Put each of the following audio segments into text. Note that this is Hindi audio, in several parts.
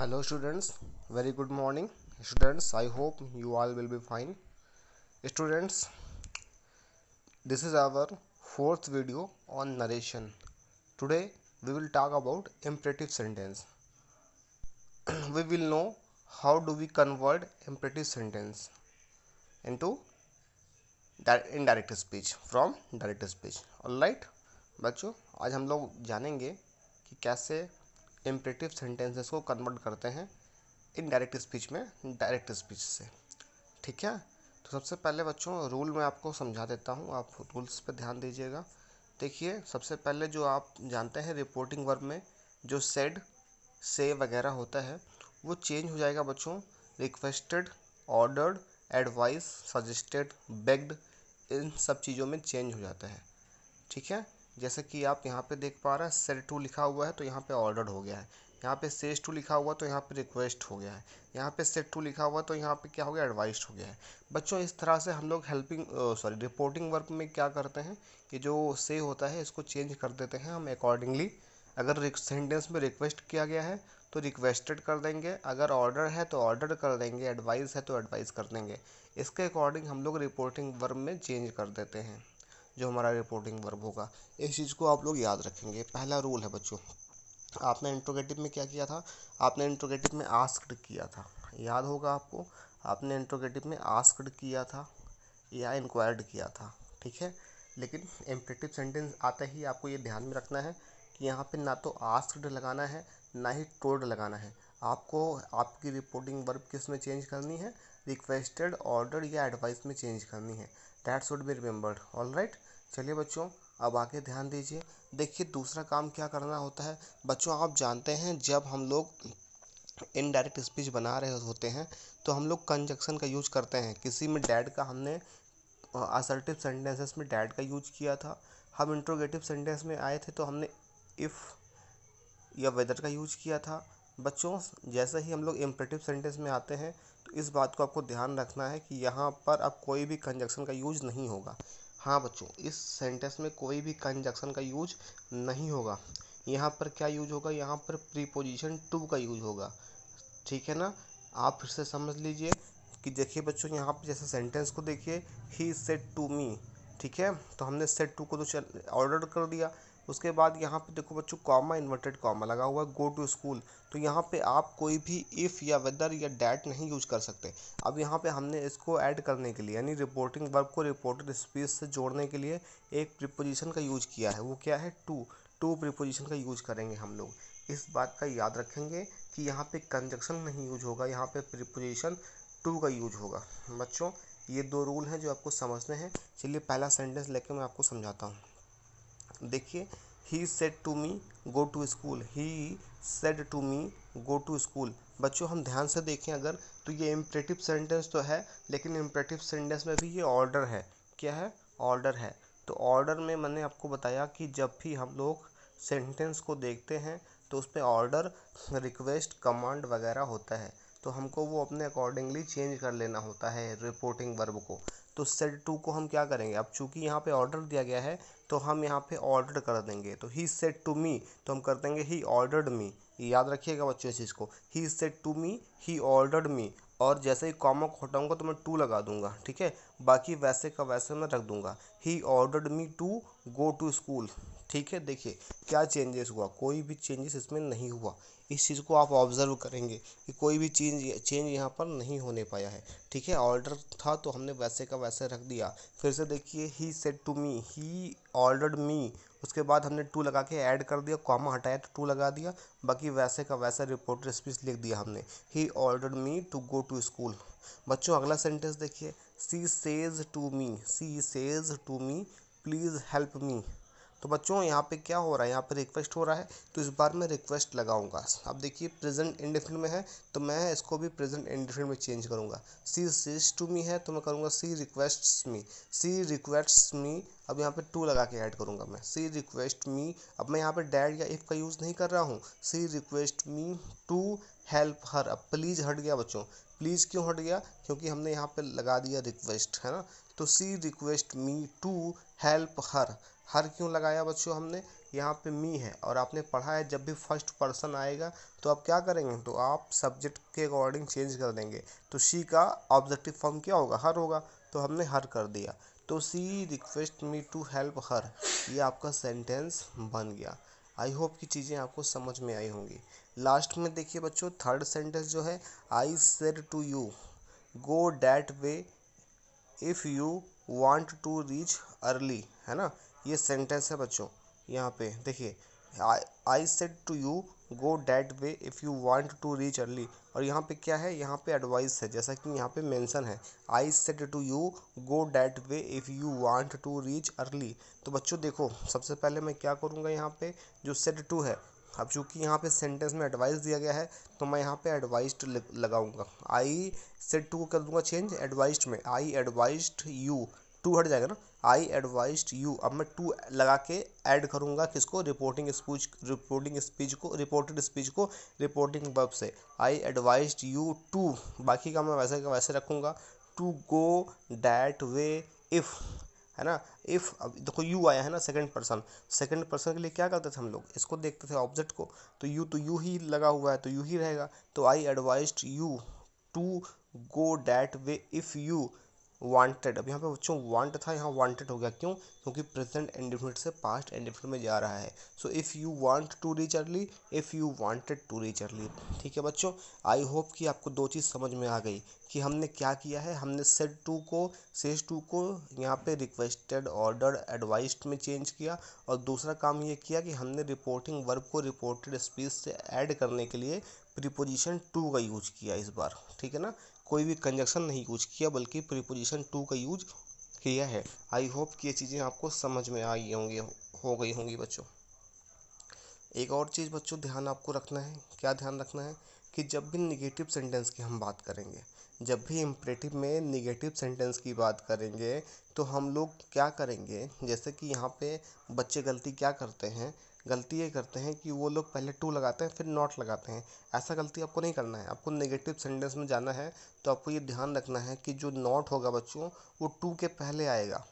hello students very good morning students I hope you all will be fine students this is our fourth video on narration today we will talk about imperative sentence we will know how do we convert imperative sentence into to indirect speech from direct speech all बच्चों आज हम लोग जानेंगे कि कैसे इम्परेटिव सेंटेंसेस को कन्वर्ट करते हैं इनडायरेक्ट स्पीच में डायरेक्ट स्पीच से ठीक है तो सबसे पहले बच्चों रूल मैं आपको समझा देता हूँ आप रूल्स पर ध्यान दीजिएगा देखिए सबसे पहले जो आप जानते हैं रिपोर्टिंग वर्ब में जो सेड से वगैरह होता है वो चेंज हो जाएगा बच्चों requested ordered advice suggested begged इन सब चीज़ों में चेंज हो जाता है ठीक है जैसे कि आप यहाँ पे देख पा रहे हैं सेल टू लिखा हुआ है तो यहाँ पे ऑर्डर हो गया है यहाँ पे सेज टू लिखा हुआ तो यहाँ पे रिक्वेस्ट हो गया है यहाँ पे सेट टू लिखा हुआ तो यहाँ पे क्या हो गया एडवाइस्ड हो गया है बच्चों इस तरह से हम लोग हेल्पिंग सॉरी रिपोर्टिंग वर्क में क्या करते हैं कि जो से होता है इसको चेंज कर देते हैं हम अकॉर्डिंगली अगर सेंटेंस में रिक्वेस्ट किया गया है तो रिक्वेस्टेड कर देंगे अगर ऑर्डर है तो ऑर्डर कर देंगे एडवाइस है तो एडवाइस कर देंगे इसके अकॉर्डिंग हम लोग रिपोर्टिंग वर्ब में चेंज कर देते हैं जो हमारा रिपोर्टिंग वर्ब होगा इस चीज़ को आप लोग याद रखेंगे पहला रूल है बच्चों आपने इंट्रोगेटिव में क्या किया था आपने इंट्रोगेटिव में आस्क्ड किया था याद होगा आपको आपने इंट्रोगेटिव में आस्क्ड किया था या इंक्वायर्ड किया था ठीक है लेकिन एम्परेटिव सेंटेंस आते ही आपको ये ध्यान में रखना है कि यहाँ पे ना तो आस्कड लगाना है ना ही टोल्ड लगाना है आपको आपकी रिपोर्टिंग वर्ब किस में चेंज करनी है रिक्वेस्टेड ऑर्डर या एडवाइस में चेंज करनी है that should be remembered all right चलिए बच्चों अब आगे ध्यान दीजिए देखिए दूसरा काम क्या करना होता है बच्चों आप जानते हैं जब हम लोग इनडायरेक्ट स्पीच बना रहे होते हैं तो हम लोग कंजक्शन का यूज करते हैं किसी में डैड का हमने असर्टिव सेंटेंसेस में डैड का यूज किया था हम इंट्रोगेटिव सेंटेंस में आए थे तो हमने इफ़ या वेदर का यूज किया था बच्चों जैसे ही हम लोग इम्परेटिव सेंटेंस में आते हैं इस बात को आपको ध्यान रखना है कि यहाँ पर अब कोई भी कंजक्शन का यूज नहीं होगा हाँ बच्चों इस सेंटेंस में कोई भी कंजक्शन का यूज नहीं होगा यहाँ पर क्या यूज होगा यहाँ पर प्रीपोजिशन टू का यूज होगा ठीक है ना आप फिर से समझ लीजिए कि देखिए बच्चों यहाँ पर जैसे सेंटेंस को देखिए ही सेट टू मी ठीक है तो हमने सेट टू को तो ऑर्डर कर दिया उसके बाद यहाँ पे देखो बच्चों कॉमा इन्वर्टेड कॉमा लगा हुआ है गो टू स्कूल तो यहाँ पे आप कोई भी इफ़ या वेदर या डैट नहीं यूज कर सकते अब यहाँ पे हमने इसको ऐड करने के लिए यानी रिपोर्टिंग वर्ब को रिपोर्टेड स्पीच से जोड़ने के लिए एक प्रिपोजिशन का यूज किया है वो क्या है टू टू प्रिपोजिशन का यूज करेंगे हम लोग इस बात का याद रखेंगे कि यहाँ पे कंजक्शन नहीं यूज होगा यहाँ पे प्रिपोजिशन टू का यूज होगा बच्चों ये दो रूल हैं जो आपको समझने हैं चलिए पहला सेंटेंस लेके मैं आपको समझाता हूँ देखिए he said to me go to school he said to me go to school बच्चों हम ध्यान से देखें अगर तो ये इम्परेटिव सेंटेंस तो है लेकिन इम्परेटिव सेंटेंस में भी ये ऑर्डर है क्या है ऑर्डर है तो ऑर्डर में मैंने आपको बताया कि जब भी हम लोग सेंटेंस को देखते हैं तो उस पर ऑर्डर रिक्वेस्ट कमांड वगैरह होता है तो हमको वो अपने अकॉर्डिंगली चेंज कर लेना होता है रिपोर्टिंग वर्ब को तो सेट टू को हम क्या करेंगे अब चूंकि यहाँ पे ऑर्डर दिया गया है तो हम यहाँ पे ऑर्डर कर देंगे तो ही सेट टू मी तो हम कर देंगे ही ऑर्डर्ड मी याद रखिएगा बच्चों इस चीज़ को he said to me he ordered me और जैसे ही कॉमक को हटाऊंगा तो मैं टू लगा दूंगा ठीक है बाकी वैसे का वैसे मैं रख दूंगा he ordered me to go to school ठीक है देखिए क्या चेंजेस हुआ कोई भी चेंजेस इसमें नहीं हुआ इस चीज़ को आप ऑब्ज़र्व करेंगे कि कोई भी चेंज चेंज यहाँ पर नहीं होने पाया है ठीक है ऑर्डर था तो हमने वैसे का वैसे रख दिया फिर से देखिए he said to me he ordered me उसके बाद हमने टू लगा के ऐड कर दिया कॉमा हटाया तो टू लगा दिया बाकी वैसे का वैसा रिपोर्ट स्पीच लिख दिया हमने he ordered me to go to school बच्चों अगला सेंटेंस देखिए she says to me she says to me please help me तो बच्चों यहाँ पे क्या हो रहा है यहाँ पे रिक्वेस्ट हो रहा है तो इस बार मैं रिक्वेस्ट लगाऊंगा अब देखिए प्रेजेंट इंडिफिनिट में है तो मैं इसको भी प्रेजेंट इंडिफिनिट में चेंज करूँगा सी सीज टू मी है तो मैं करूँगा सी रिक्वेस्ट मी सी रिक्वेस्ट मी अब यहाँ पे टू लगा के ऐड करूँगा मैं सी रिक्वेस्ट मी अब मैं यहाँ पे डैड या इफ़ का यूज़ नहीं कर रहा हूँ she request me to help her अब प्लीज़ हट गया बच्चों प्लीज़ क्यों हट गया क्योंकि हमने यहाँ पे लगा दिया रिक्वेस्ट है ना तो she request me to help her her क्यों लगाया बच्चों हमने यहाँ पे मी है और आपने पढ़ा है जब भी फर्स्ट पर्सन आएगा तो आप क्या करेंगे तो आप सब्जेक्ट के अकॉर्डिंग चेंज कर देंगे तो सी का ऑब्जेक्टिव फॉर्म क्या होगा हर होगा तो हमने हर कर दिया तो she request me to help her ये आपका सेंटेंस बन गया आई होप की चीज़ें आपको समझ में आई होंगी लास्ट में देखिए बच्चों थर्ड सेंटेंस जो है I said to you go that way if you want to reach early है ना ये सेंटेंस है बच्चों यहाँ पे देखिए I said to you go that way if you want to reach early और यहाँ पे क्या है यहाँ पे एडवाइस है जैसा कि यहाँ पे मेंशन है I said to you go that way if you want to reach early तो बच्चों देखो सबसे पहले मैं क्या करूँगा यहाँ पे जो सेड टू है अब चूँकि यहाँ पे सेंटेंस में एडवाइस दिया गया है तो मैं यहाँ पे एडवाइस्ड लगाऊंगा आई सेड टू कर दूंगा चेंज एडवाइस्ड में आई एडवाइस्ड यू टू हट जाएगा ना आई एडवाइज यू अब मैं टू लगा के ऐड करूँगा किसको रिपोर्टिंग स्पीच रिपोर्टिंग स्पीच को रिपोर्टेड स्पीच को रिपोर्टिंग बब से आई एडवाइज यू टू बाकी का मैं वैसे का वैसे रखूँगा to go that way if है ना इफ़ अब देखो यू आया है ना सेकंड पर्सन सेकंड पर्सन के लिए क्या करते थे हम लोग इसको देखते थे ऑब्जेक्ट को तो यू तो यू ही लगा हुआ है तो यू ही रहेगा तो I advise you to go that way if you wanted अब यहाँ पे बच्चों वांट था यहाँ वांटेड हो गया क्यों क्योंकि प्रेजेंट इंडिफिनिट से पास्ट इंडिफिनिट में जा रहा है so if you want to reach early if you wanted to reach early ठीक है बच्चों आई होप कि आपको दो चीज़ समझ में आ गई कि हमने क्या किया है हमने सेट टू को सेज टू को यहाँ पे रिक्वेस्टेड ऑर्डर एडवाइज में चेंज किया और दूसरा काम ये किया कि हमने रिपोर्टिंग वर्ब को रिपोर्टेड स्पीच से ऐड करने के लिए प्रिपोजिशन टू का यूज किया इस बार ठीक है ना कोई भी कंजक्शन नहीं यूज किया बल्कि प्रीपोजिशन टू का यूज किया है आई होप कि ये चीज़ें आपको समझ में आई होंगी हो गई होंगी बच्चों एक और चीज़ बच्चों ध्यान आपको रखना है क्या ध्यान रखना है कि जब भी निगेटिव सेंटेंस की हम बात करेंगे जब भी इम्परेटिव में निगेटिव सेंटेंस की बात करेंगे तो हम लोग क्या करेंगे जैसे कि यहाँ पे बच्चे गलती क्या करते हैं गलती ये करते हैं कि वो लोग पहले टू लगाते हैं फिर नॉट लगाते हैं ऐसा गलती आपको नहीं करना है आपको नेगेटिव सेंटेंस में जाना है तो आपको ये ध्यान रखना है कि जो नॉट होगा बच्चों वो टू के पहले आएगा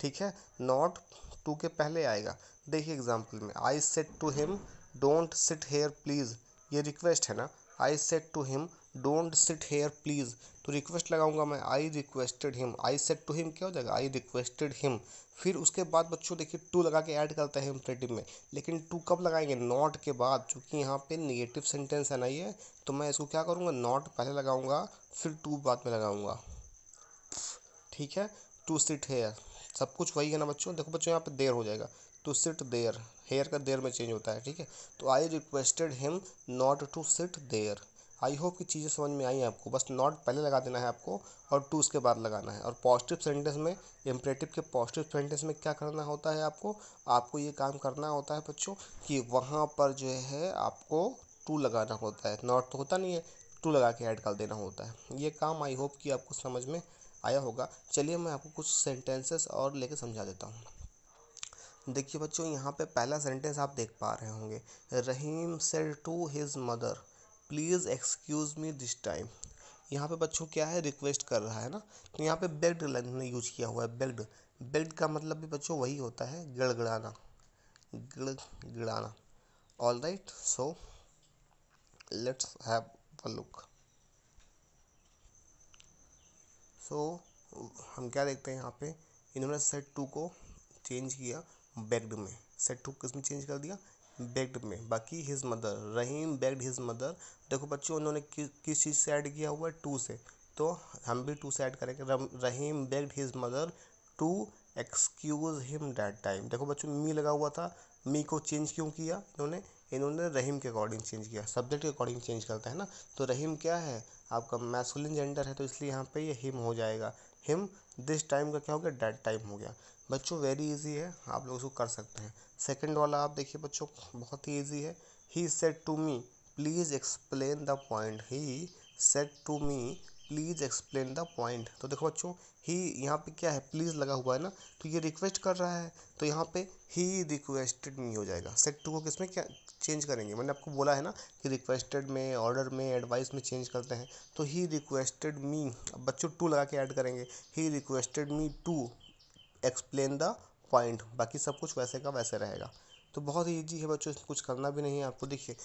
ठीक है नॉट टू के पहले आएगा देखिए एग्जाम्पल में I said to him don't sit here please ये रिक्वेस्ट है ना I said to him don't sit here please तो रिक्वेस्ट लगाऊंगा मैं I requested him I said to him क्या हो जाएगा आई रिक्वेस्टेड हिम फिर उसके बाद बच्चों देखिए टू लगा के ऐड करते हैं इम्परेटिव में लेकिन टू कब लगाएंगे नॉट के बाद चूँकि यहाँ पे निगेटिव सेंटेंस है ना ये तो मैं इसको क्या करूँगा नॉट पहले लगाऊंगा फिर टू बाद में लगाऊँगा ठीक है टू सिट हेयर सब कुछ वही है ना बच्चों देखो बच्चों यहाँ पे देर हो जाएगा टू सिट देयर हेयर का देर में चेंज होता है ठीक है तो I requested him not to sit there I hope कि चीज़ें समझ में आई आपको बस नॉट पहले लगा देना है आपको और टू उसके बाद लगाना है और पॉजिटिव सेंटेंस में इम्परेटिव के पॉजिटिव सेंटेंस में क्या करना होता है आपको आपको ये काम करना होता है बच्चों कि वहाँ पर जो है आपको टू लगाना होता है नॉट तो होता नहीं है टू लगा के ऐड कर देना होता है ये काम आई होप कि आपको समझ में आया होगा चलिए मैं आपको कुछ सेंटेंसेस और लेके समझा देता हूँ देखिए बच्चों यहाँ पे पहला सेंटेंस आप देख पा रहे होंगे Rahim said to his mother please excuse me this time यहाँ पे बच्चों क्या है रिक्वेस्ट कर रहा है ना तो यहाँ पे बेग्ड ने यूज किया हुआ है बेल्ट बेल्ट का मतलब भी बच्चों वही होता है गड़गड़ाना गड़गड़ाना all right so let's have a look so हम क्या देखते हैं यहाँ पे इन्होंने सेट टू को चेंज किया बेग्ड में सेट टू किस में चेंज कर दिया बेग्ड में बाकी his mother Rahim begged his mother देखो बच्चों उन्होंने किस चीज़ से ऐड किया हुआ है टू से तो हम भी टू से ऐड करेंगे Rahim begged his mother to excuse him that time देखो बच्चों मी लगा हुआ था मी को चेंज क्यों किया इन्होंने इन्होंने रहीम के अकॉर्डिंग चेंज किया सब्जेक्ट के अकॉर्डिंग चेंज करता है ना तो रहीम क्या है आपका मैस्कुलिन जेंडर है तो इसलिए यहाँ पे ये हिम हो जाएगा हिम दिस टाइम का क्या हो गया डैट टाइम हो गया बच्चों वेरी ईजी है आप लोग उसको कर सकते हैं सेकंड वाला आप देखिए बच्चों बहुत ही ईजी है he said to me please explain the point he said to me please explain the point तो देखो बच्चों ही यहाँ पे क्या है प्लीज़ लगा हुआ है ना तो ये रिक्वेस्ट कर रहा है तो यहाँ पे ही रिक्वेस्टेड मी हो जाएगा सेट टू को किसमें क्या चेंज करेंगे मैंने आपको बोला है ना कि रिक्वेस्टेड में ऑर्डर में एडवाइस में चेंज करते हैं तो ही रिक्वेस्टेड मी अब बच्चों टू लगा के ऐड करेंगे he requested me to explain the point बाकी सब कुछ वैसे का वैसे रहेगा तो बहुत ही ईजी है बच्चों इसमें कुछ करना भी नहीं है आपको देखिए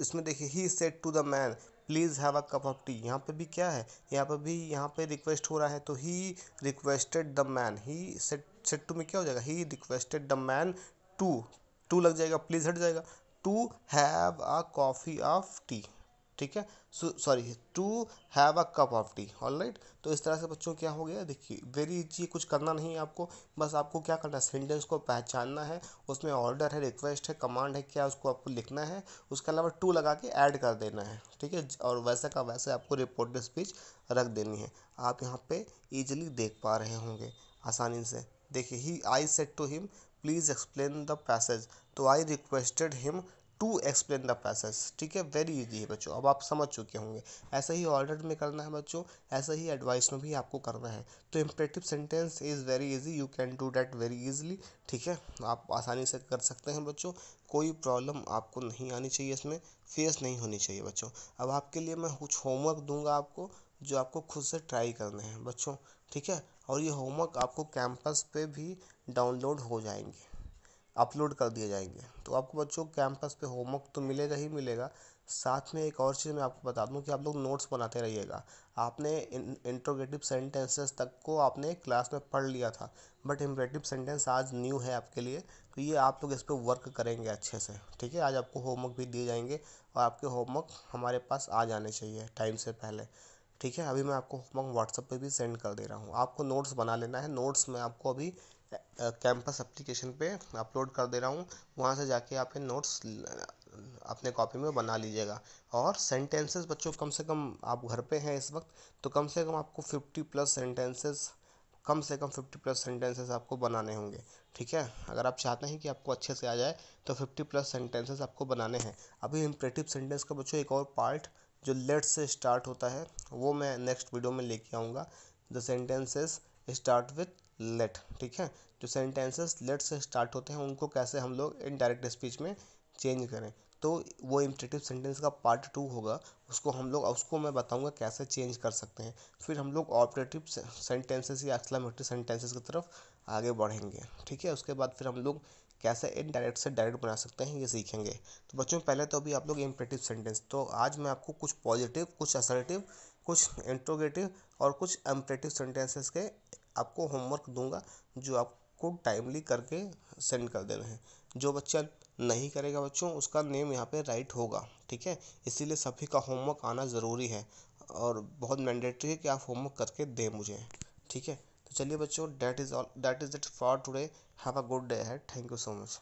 इसमें देखिए he said to the man please have a cup of tea यहाँ पे भी क्या है यहाँ पे भी यहाँ पे रिक्वेस्ट हो रहा है तो he requested the man he said said to में क्या हो जाएगा he requested the man to to लग जाएगा प्लीज़ हट जाएगा to have a coffee of tea ठीक है sorry to have a cup of tea all right तो इस तरह से बच्चों क्या हो गया देखिए वेरी इजी कुछ करना नहीं है आपको बस आपको क्या करना है सेंटेंस को पहचानना है उसमें ऑर्डर है रिक्वेस्ट है कमांड है क्या उसको आपको लिखना है उसके अलावा टू लगा के ऐड कर देना है ठीक है और वैसे का वैसे आपको रिपोर्ट स्पीच रख देनी है आप यहाँ पर ईजिली देख पा रहे होंगे आसानी से देखिए he I said to him please explain the passage तो I requested him to explain the process ठीक है वेरी इजी है बच्चों अब आप समझ चुके होंगे ऐसा ही ऑर्डर में करना है बच्चों ऐसा ही एडवाइस में भी आपको करना है तो imperative sentence is very easy you can do that very easily ठीक है आप आसानी से कर सकते हैं बच्चों कोई प्रॉब्लम आपको नहीं आनी चाहिए इसमें फेस नहीं होनी चाहिए बच्चों अब आपके लिए मैं कुछ होमवर्क दूंगा आपको जो आपको खुद से ट्राई करने हैं बच्चों ठीक है और ये होमवर्क आपको कैंपस पे भी डाउनलोड हो जाएंगे अपलोड कर दिए जाएंगे तो आपको बच्चों कैंपस पे होमवर्क तो मिलेगा ही मिलेगा साथ में एक और चीज़ मैं आपको बता दूं कि आप लोग नोट्स बनाते रहिएगा आपने इंट्रोगेटिव सेंटेंसेस तक को आपने क्लास में पढ़ लिया था बट इम्परेटिव सेंटेंस आज न्यू है आपके लिए तो ये आप लोग इस पर वर्क करेंगे अच्छे से ठीक है आज आपको होमवर्क भी दिए जाएंगे और आपके होमवर्क हमारे पास आ जाने चाहिए टाइम से पहले ठीक है अभी मैं आपको होमवर्क व्हाट्सअप पर भी सेंड कर दे रहा हूँ आपको नोट्स बना लेना है नोट्स में आपको अभी कैंपस एप्लीकेशन पे अपलोड कर दे रहा हूँ वहाँ से जाके आप ये नोट्स अपने कॉपी में बना लीजिएगा और सेंटेंसेस बच्चों कम से कम आप घर पे हैं इस वक्त तो कम से कम आपको फिफ्टी प्लस सेंटेंसेस कम से कम फिफ्टी प्लस सेंटेंसेस आपको बनाने होंगे ठीक है अगर आप चाहते हैं कि आपको अच्छे से आ जाए तो फिफ्टी प्लस सेंटेंसेस आपको बनाने हैं अभी इम्परेटिव सेंटेंस का बच्चों एक और पार्ट जो लेट से स्टार्ट होता है वो मैं नेक्स्ट वीडियो में लेके आऊँगा the sentences start with let ठीक है जो सेंटेंसेस लेट से स्टार्ट होते हैं उनको कैसे हम लोग इनडायरेक्ट स्पीच में चेंज करें तो वो इम्पटेटिव सेंटेंस का पार्ट टू होगा उसको हम लोग उसको मैं बताऊंगा कैसे चेंज कर सकते हैं फिर हम लोग ऑपरेटिव सेंटेंसेस या एक्सलामेटिव सेंटेंसेस की तरफ आगे बढ़ेंगे ठीक है उसके बाद फिर हम लोग कैसे इनडायरेक्ट से डायरेक्ट बना सकते हैं ये सीखेंगे तो बच्चों पहले तो अभी आप लोग इम्परेटिव सेंटेंस तो आज मैं आपको कुछ पॉजिटिव कुछ असर्टिव कुछ इंट्रोगेटिव और कुछ एम्परेटिव सेंटेंसेस के आपको होमवर्क दूँगा जो आपको टाइमली करके सेंड कर देना है जो बच्चा नहीं करेगा बच्चों उसका नेम यहाँ पे राइट होगा ठीक है इसीलिए सभी का होमवर्क आना ज़रूरी है और बहुत मैंडेटरी है कि आप होमवर्क करके दें मुझे ठीक है तो चलिए बच्चों that is all that is it for today have a good day है थैंक यू सो मच